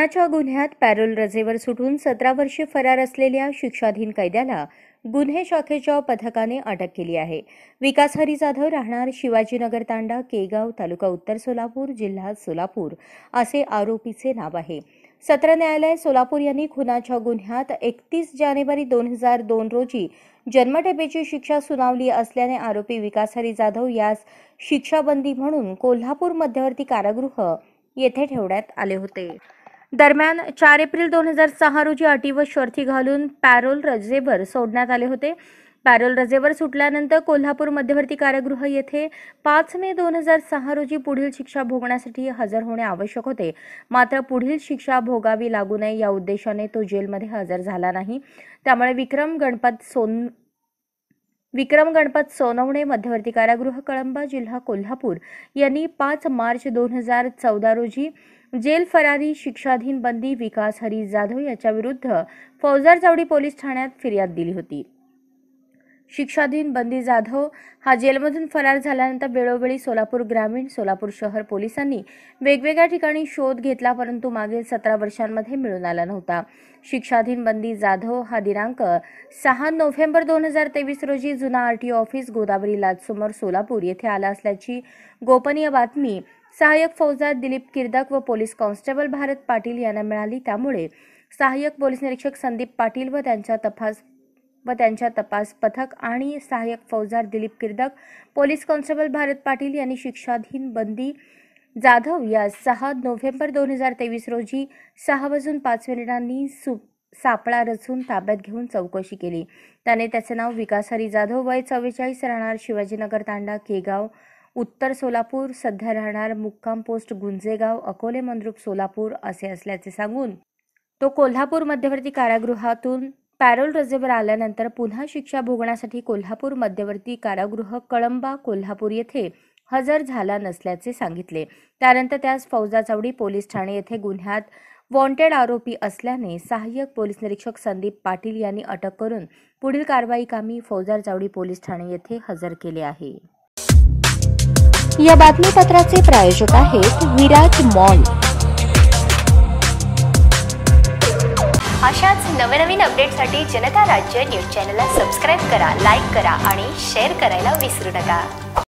खुनाच्या गुन्ह्यात पॅरोल रजेवर सुटून सतरा वर्षे फरार असलेल्या शिक्षाधीन कैद्याला गुन्हे शाखेच्या पथकाने अटक केली आहे विकास हरी जाधव राहणार शिवाजीनगर तांडा केगाव तालुका उत्तर सोलापूर जिल्हा सोलापूर असे आरोपीचे नाव आहे सत्र न्यायालय सोलापूर यांनी खुनाच्या गुन्ह्यात एकतीस जानेवारी दोन हजार दोन रोजी जन्मठेपेची शिक्षा सुनावली असल्याने आरोपी विकास हरी जाधव यास शिक्षाबंदी म्हणून कोल्हापूर मध्यवर्ती कारागृह येथे ठेवण्यात आले होते दरम्यान चार एप्रिल दोन हजार सहा रोजी अटी व शर्थी घालून पॅरोल रजेवर सोडण्यात आले होते पॅरोल रजेवर सुटल्यानंतर कोल्हापूर मध्यवर्ती कारागृह येथे पाच मे दोन हजार सहा रोजी पुढील शिक्षा भोगण्यासाठी हजर होणे आवश्यक होते मात्र पुढील शिक्षा भोगावी लागू नये या उद्देशाने तो जेलमध्ये हजर झाला नाही त्यामुळे विक्रम गणपत सोन विक्रम गणपत सोनवणे मध्यवर्ती कारागृह कळंबा जिल्हा कोल्हापूर यांनी पाच मार्च दोन हजार चौदा रोजी जेल फरारी शिक्षाधीन बंदी विकास हरी जाधव याच्याविरुद्ध चावडी पोलीस ठाण्यात फिर्याद दिली होती शिक्षाधीन बंदी जाधव हा जेलमधून फरार झाल्यानंतर वेळोवेळी सोलापूर ग्रामीण सोलापूर शहर पोलिसांनी वेगवेगळ्या ठिकाणी शोध घेतला परंतु मागील सतरा वर्षांमध्ये मिळून आला नव्हता शिक्षाधीन बंदी जाधव हा दिनांक सहा नोव्हेंबर दोन हजार तेवीस रोजी जुना आरटीओ ऑफिस गोदावरी लाजसमोर सोलापूर येथे आला असल्याची गोपनीय बातमी सहाय्यक फौजदार दिलीप किर्दक व पोलीस कॉन्स्टेबल भारत पाटील यांना मिळाली त्यामुळे सहाय्यक पोलीस निरीक्षक संदीप पाटील व त्यांच्या तपास व त्यांच्या तपास पथक आणि सहाय्यक फौजदार दिलीप किर्दक पोलीस कॉन्स्टेबल भारत पाटील यांनी शिक्षाधीन बंदी जाधव या सहा नोव्हेंबर दोन हजार तेवीस रोजी सहा वाजून पाच मिनिटांनी सापळा रचून ताब्यात घेऊन चौकशी केली त्याने त्याचे नाव विकास हरी जाधव वय चव्वेचाळीस राहणार शिवाजीनगर तांडा केगाव उत्तर सोलापूर सध्या राहणार मुक्काम पोस्ट गुंजेगाव अकोले मंद्रुप सोलापूर असे असल्याचे सांगून तो कोल्हापूर मध्यवर्ती कारागृहातून पॅरोल रजेवर आल्यानंतर पुन्हा शिक्षा भोगण्यासाठी कोल्हापूर मध्यवर्ती कारागृह कळंबा कोल्हापूर येथे हजर झाला नसल्याचे सांगितले त्यानंतर त्यास फौजा चावडी पोलीस ठाणे येथे गुन्ह्यात वॉन्टेड आरोपी असल्याने सहाय्यक पोलीस निरीक्षक संदीप पाटील यांनी अटक करून पुढील कारवाई कामी फौजार चावडी पोलीस ठाणे येथे हजर केले आहे या बातमीपत्राचे प्रायोजक आहेत विराज मॉल अशाच नवनवीन अपडेटसाठी जनता राज्य न्यूज चॅनलला सबस्क्राईब करा लाईक करा आणि शेअर करायला विसरू नका